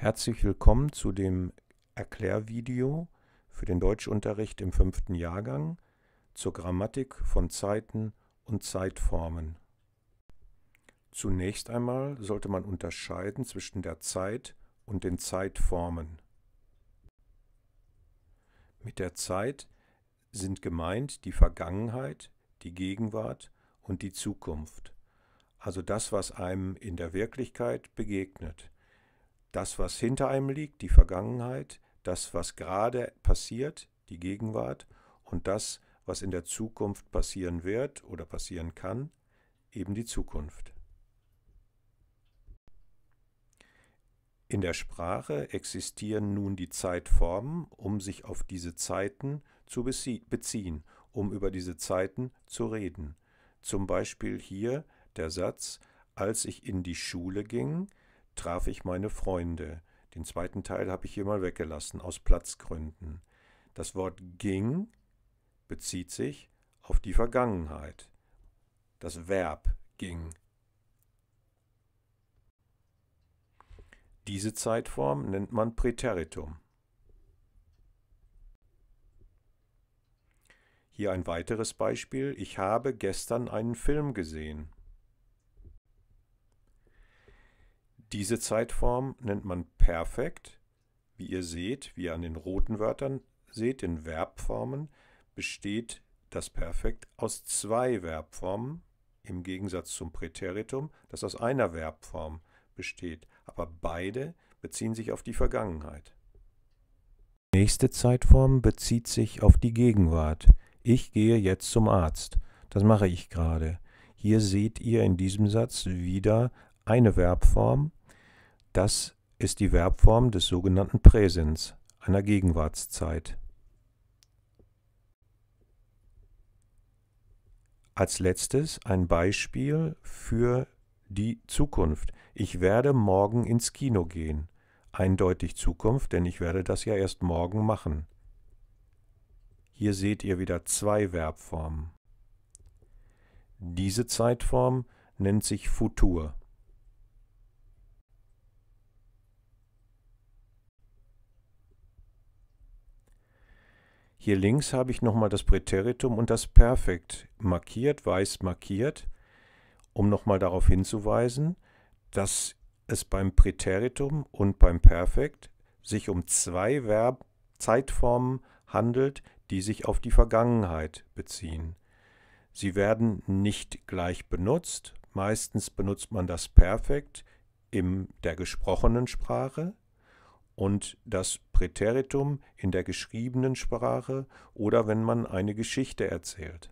Herzlich willkommen zu dem Erklärvideo für den Deutschunterricht im fünften Jahrgang zur Grammatik von Zeiten und Zeitformen. Zunächst einmal sollte man unterscheiden zwischen der Zeit und den Zeitformen. Mit der Zeit sind gemeint die Vergangenheit, die Gegenwart und die Zukunft, also das, was einem in der Wirklichkeit begegnet das, was hinter einem liegt, die Vergangenheit, das, was gerade passiert, die Gegenwart und das, was in der Zukunft passieren wird oder passieren kann, eben die Zukunft. In der Sprache existieren nun die Zeitformen, um sich auf diese Zeiten zu beziehen, um über diese Zeiten zu reden. Zum Beispiel hier der Satz, als ich in die Schule ging, traf ich meine Freunde. Den zweiten Teil habe ich hier mal weggelassen, aus Platzgründen. Das Wort ging bezieht sich auf die Vergangenheit. Das Verb ging. Diese Zeitform nennt man Präteritum. Hier ein weiteres Beispiel. Ich habe gestern einen Film gesehen. Diese Zeitform nennt man perfekt. Wie ihr seht, wie ihr an den roten Wörtern seht, in Verbformen, besteht das Perfekt aus zwei Verbformen im Gegensatz zum Präteritum, das aus einer Verbform besteht. Aber beide beziehen sich auf die Vergangenheit. Die nächste Zeitform bezieht sich auf die Gegenwart. Ich gehe jetzt zum Arzt. Das mache ich gerade. Hier seht ihr in diesem Satz wieder eine Verbform das ist die Verbform des sogenannten Präsens, einer Gegenwartszeit. Als letztes ein Beispiel für die Zukunft. Ich werde morgen ins Kino gehen. Eindeutig Zukunft, denn ich werde das ja erst morgen machen. Hier seht ihr wieder zwei Verbformen. Diese Zeitform nennt sich Futur. Hier links habe ich nochmal das Präteritum und das Perfekt markiert, weiß markiert, um nochmal darauf hinzuweisen, dass es beim Präteritum und beim Perfekt sich um zwei Verb Zeitformen handelt, die sich auf die Vergangenheit beziehen. Sie werden nicht gleich benutzt. Meistens benutzt man das Perfekt in der gesprochenen Sprache und das Präteritum in der geschriebenen Sprache oder wenn man eine Geschichte erzählt.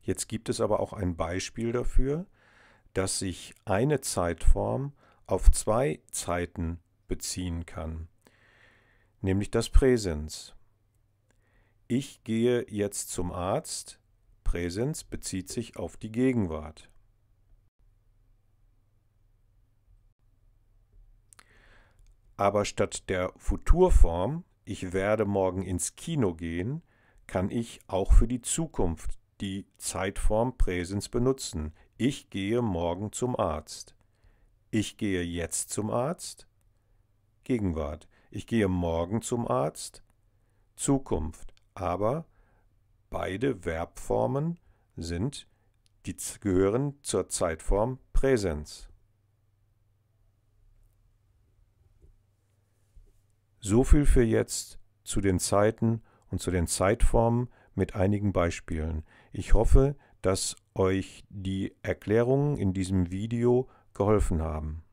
Jetzt gibt es aber auch ein Beispiel dafür, dass sich eine Zeitform auf zwei Zeiten beziehen kann, nämlich das Präsens. Ich gehe jetzt zum Arzt. Präsens bezieht sich auf die Gegenwart. Aber statt der Futurform, ich werde morgen ins Kino gehen, kann ich auch für die Zukunft die Zeitform Präsens benutzen. Ich gehe morgen zum Arzt. Ich gehe jetzt zum Arzt. Gegenwart. Ich gehe morgen zum Arzt. Zukunft. Aber beide Verbformen sind, die gehören zur Zeitform Präsens. So viel für jetzt zu den Zeiten und zu den Zeitformen mit einigen Beispielen. Ich hoffe, dass euch die Erklärungen in diesem Video geholfen haben.